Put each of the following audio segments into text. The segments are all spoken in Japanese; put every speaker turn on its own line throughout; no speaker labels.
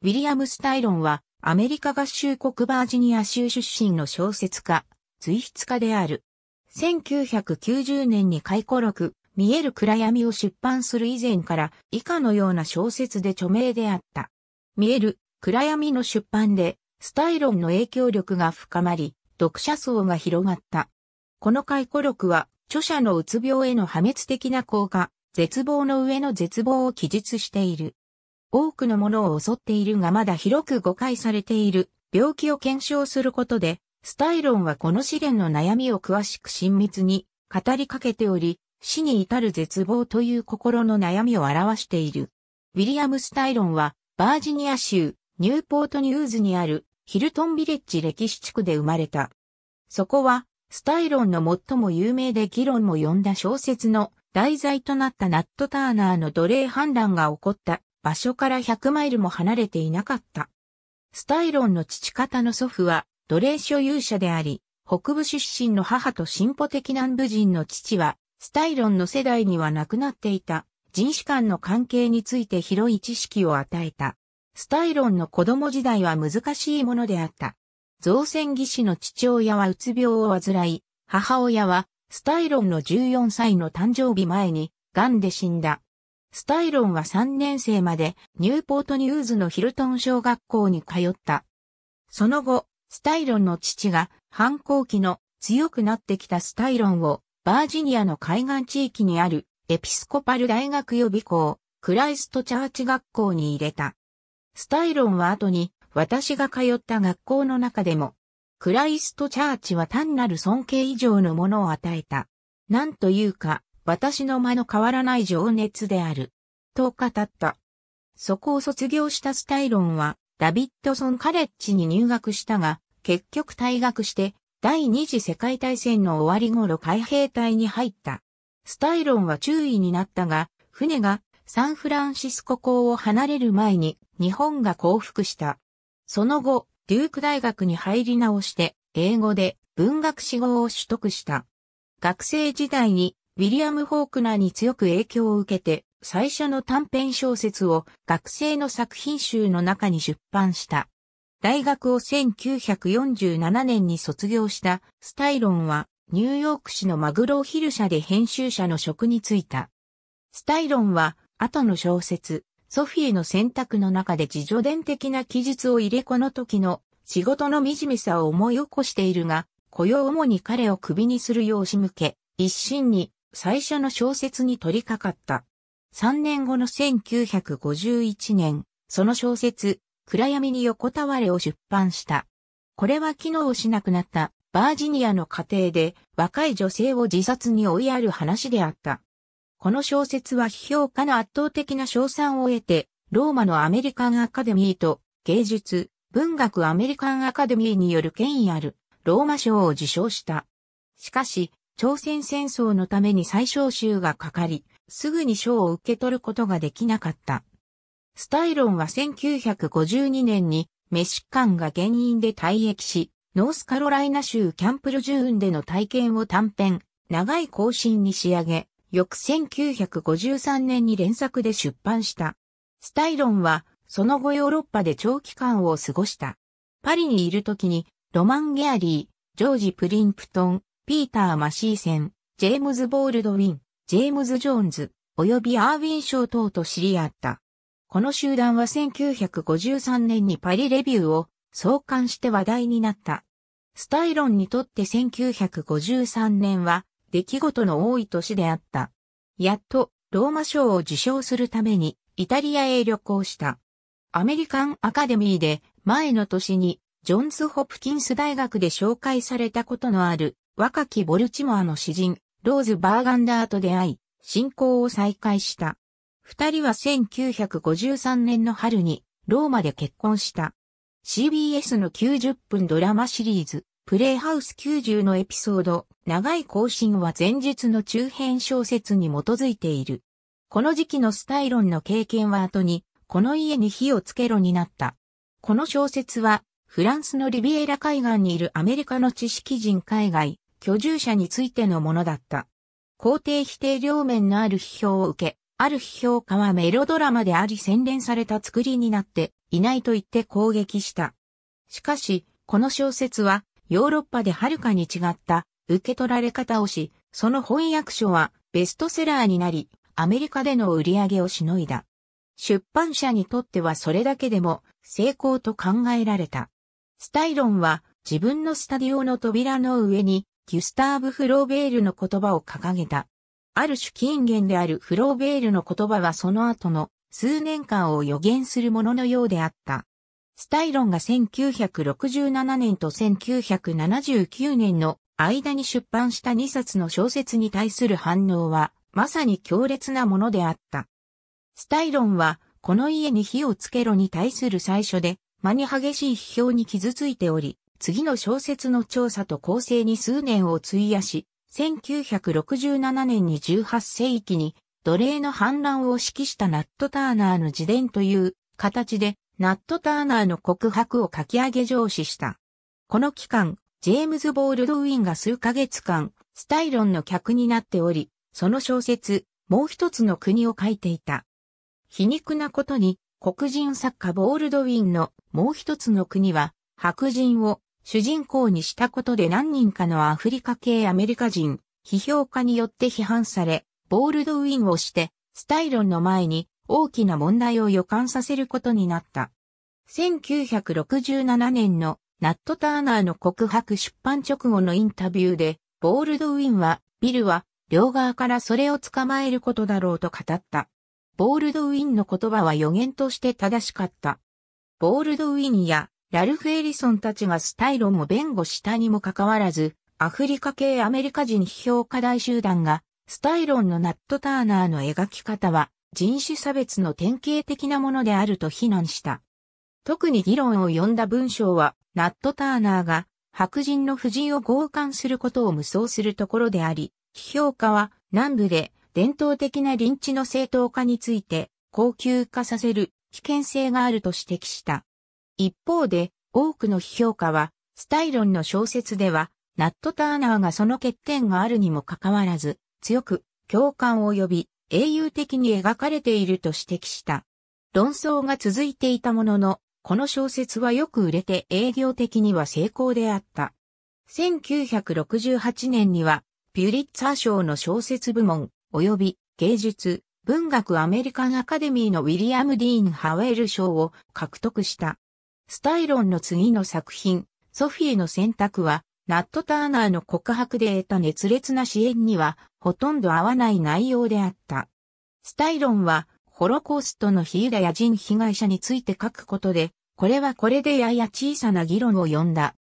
ウィリアム・スタイロンは、アメリカ合衆国バージニア州出身の小説家、随筆家である。1990年に回顧録、見える暗闇を出版する以前から以下のような小説で著名であった。見える暗闇の出版で、スタイロンの影響力が深まり、読者層が広がった。この回顧録は、著者のうつ病への破滅的な効果、絶望の上の絶望を記述している。多くのものを襲っているがまだ広く誤解されている病気を検証することで、スタイロンはこの試練の悩みを詳しく親密に語りかけており、死に至る絶望という心の悩みを表している。ウィリアム・スタイロンは、バージニア州、ニューポートニューズにある、ヒルトンビレッジ歴史地区で生まれた。そこは、スタイロンの最も有名で議論も呼んだ小説の題材となったナット・ターナーの奴隷反乱が起こった場所から100マイルも離れていなかった。スタイロンの父方の祖父は奴隷所有者であり、北部出身の母と進歩的南部人の父は、スタイロンの世代には亡くなっていた人種間の関係について広い知識を与えた。スタイロンの子供時代は難しいものであった。造船技師の父親はうつ病を患い、母親はスタイロンの14歳の誕生日前に、癌で死んだ。スタイロンは3年生までニューポートニューズのヒルトン小学校に通った。その後、スタイロンの父が反抗期の強くなってきたスタイロンをバージニアの海岸地域にあるエピスコパル大学予備校クライストチャーチ学校に入れた。スタイロンは後に私が通った学校の中でもクライストチャーチは単なる尊敬以上のものを与えた。なんというか、私の間の変わらない情熱である。と語った。そこを卒業したスタイロンは、ダビッドソンカレッジに入学したが、結局退学して、第二次世界大戦の終わり頃海兵隊に入った。スタイロンは注意になったが、船がサンフランシスコ港を離れる前に日本が降伏した。その後、デューク大学に入り直して、英語で文学士号を取得した。学生時代にウィリアム・フォークナーに強く影響を受けて、最初の短編小説を学生の作品集の中に出版した。大学を1947年に卒業したスタイロンはニューヨーク市のマグロヒル社で編集者の職に就いた。スタイロンは後の小説ソフィーの選択の中で自助伝的な記述を入れこの時の仕事の惨めさを思い起こしているが、雇用主に彼を首にするよう仕向け、一心に最初の小説に取り掛かった。3年後の1951年、その小説、暗闇に横たわれを出版した。これは機能しなくなったバージニアの家庭で若い女性を自殺に追いやる話であった。この小説は批評家の圧倒的な賞賛を得て、ローマのアメリカンアカデミーと芸術、文学アメリカンアカデミーによる権威あるローマ賞を受賞した。しかし、朝鮮戦争のために最小州がかかり、すぐに賞を受け取ることができなかった。スタイロンは1952年にメシンが原因で退役し、ノースカロライナ州キャンプルジューンでの体験を短編、長い更新に仕上げ、翌1953年に連作で出版した。スタイロンは、その後ヨーロッパで長期間を過ごした。パリにいる時に、ロマン・ゲアリー、ジョージ・プリンプトン、ピーター・マシーセン、ジェームズ・ボールドウィン、ジェームズ・ジョーンズ、及びアーウィン賞等と知り合った。この集団は1953年にパリレビューを創刊して話題になった。スタイロンにとって1953年は出来事の多い年であった。やっとローマ賞を受賞するためにイタリアへ旅行した。アメリカンアカデミーで前の年にジョンズ・ホプキンス大学で紹介されたことのある若きボルチモアの詩人、ローズ・バーガンダーと出会い、信仰を再開した。二人は1953年の春に、ローマで結婚した。CBS の90分ドラマシリーズ、プレイハウス90のエピソード、長い更新は前日の中編小説に基づいている。この時期のスタイロンの経験は後に、この家に火をつけろになった。この小説は、フランスのリビエラ海岸にいるアメリカの知識人海外、居住者についてのものだった。肯定否定両面のある批評を受け、ある批評家はメロドラマであり洗練された作りになっていないと言って攻撃した。しかし、この小説はヨーロッパではるかに違った受け取られ方をし、その翻訳書はベストセラーになり、アメリカでの売り上げをしのいだ。出版社にとってはそれだけでも成功と考えられた。スタイロンは自分のスタディオの扉の上にギュスターブ・フローベールの言葉を掲げた。ある種近言であるフローベールの言葉はその後の数年間を予言するもののようであった。スタイロンが1967年と1979年の間に出版した2冊の小説に対する反応は、まさに強烈なものであった。スタイロンは、この家に火をつけろに対する最初で、間に激しい批評に傷ついており、次の小説の調査と構成に数年を費やし、1967年に18世紀に奴隷の反乱を指揮したナット・ターナーの自伝という形で、ナット・ターナーの告白を書き上げ上司した。この期間、ジェームズ・ボールドウィンが数ヶ月間、スタイロンの客になっており、その小説、もう一つの国を書いていた。皮肉なことに、黒人作家ボールドウィンのもう一つの国は、白人を主人公にしたことで何人かのアフリカ系アメリカ人、批評家によって批判され、ボールドウィンをして、スタイロンの前に大きな問題を予感させることになった。1967年のナット・ターナーの告白出版直後のインタビューで、ボールドウィンは、ビルは、両側からそれを捕まえることだろうと語った。ボールドウィンの言葉は予言として正しかった。ボールドウィンやラルフ・エリソンたちがスタイロンを弁護したにもかかわらず、アフリカ系アメリカ人批評家大集団が、スタイロンのナット・ターナーの描き方は人種差別の典型的なものであると非難した。特に議論を呼んだ文章は、ナット・ターナーが白人の婦人を強姦することを無双するところであり、批評家は南部で伝統的な臨地の正当化について高級化させる危険性があると指摘した。一方で、多くの批評家は、スタイロンの小説では、ナット・ターナーがその欠点があるにもかかわらず、強く共感を呼び、英雄的に描かれていると指摘した。論争が続いていたものの、この小説はよく売れて営業的には成功であった。1968年には、ピュリッツァー賞の小説部門、及び芸術、文学アメリカンアカデミーのウィリアム・ディーン・ハウェル賞を獲得した。スタイロンの次の作品、ソフィーの選択は、ナット・ターナーの告白で得た熱烈な支援には、ほとんど合わない内容であった。スタイロンは、ホロコーストのヒーラや人被害者について書くことで、これはこれでやや小さな議論を呼んだ。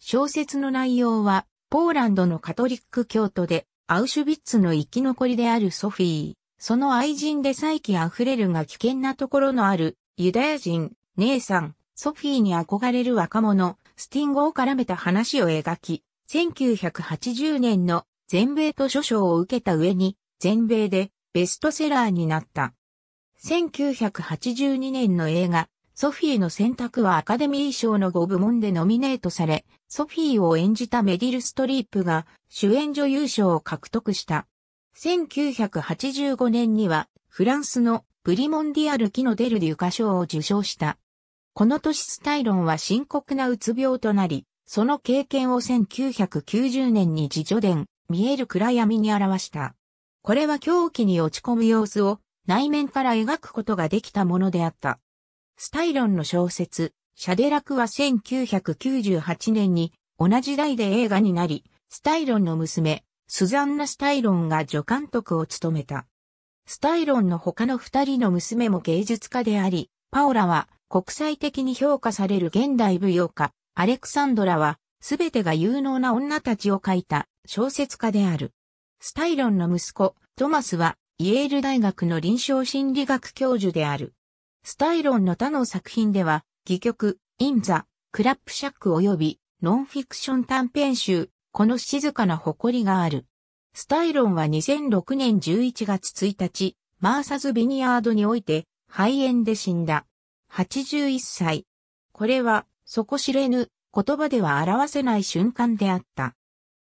小説の内容は、ポーランドのカトリック教徒で、アウシュビッツの生き残りであるソフィー、その愛人で再起溢れるが危険なところのある、ユダヤ人、姉さん、ソフィーに憧れる若者、スティンゴを絡めた話を描き、1980年の全米図書賞を受けた上に、全米でベストセラーになった。1982年の映画、ソフィーの選択はアカデミー賞の5部門でノミネートされ、ソフィーを演じたメディル・ストリープが主演女優賞を獲得した。1985年にはフランスのプリモンディアル・キノデル・デュカ賞を受賞した。この年スタイロンは深刻なうつ病となり、その経験を1990年に自助伝、見える暗闇に表した。これは狂気に落ち込む様子を内面から描くことができたものであった。スタイロンの小説、シャデラクは1998年に同じ代で映画になり、スタイロンの娘、スザンナ・スタイロンが助監督を務めた。スタイロンの他の二人の娘も芸術家であり、パオラは国際的に評価される現代舞踊家、アレクサンドラは、すべてが有能な女たちを書いた小説家である。スタイロンの息子、トマスは、イェール大学の臨床心理学教授である。スタイロンの他の作品では、戯曲、インザ、クラップシャック及び、ノンフィクション短編集、この静かな誇りがある。スタイロンは2006年11月1日、マーサズ・ビニアードにおいて、肺炎で死んだ。81歳。これは、底知れぬ、言葉では表せない瞬間であった。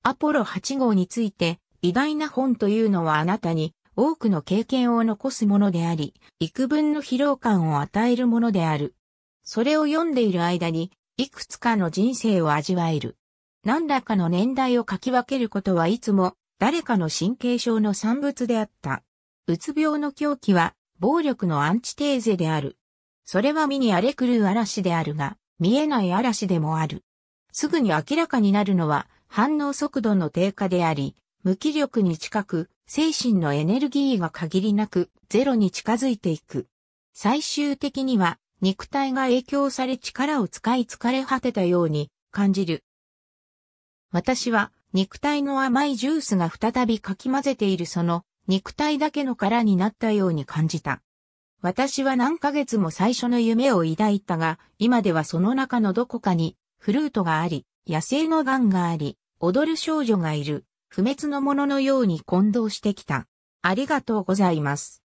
アポロ8号について、偉大な本というのはあなたに多くの経験を残すものであり、幾分の疲労感を与えるものである。それを読んでいる間に、いくつかの人生を味わえる。何らかの年代を書き分けることはいつも、誰かの神経症の産物であった。うつ病の狂気は、暴力のアンチテーゼである。それは見に荒れ狂う嵐であるが、見えない嵐でもある。すぐに明らかになるのは、反応速度の低下であり、無気力に近く、精神のエネルギーが限りなくゼロに近づいていく。最終的には肉体が影響され力を使い疲れ果てたように感じる。私は肉体の甘いジュースが再びかき混ぜているその肉体だけの殻になったように感じた。私は何ヶ月も最初の夢を抱いたが、今ではその中のどこかに、フルートがあり、野生のガンがあり、踊る少女がいる、不滅のもののように混同してきた。ありがとうございます。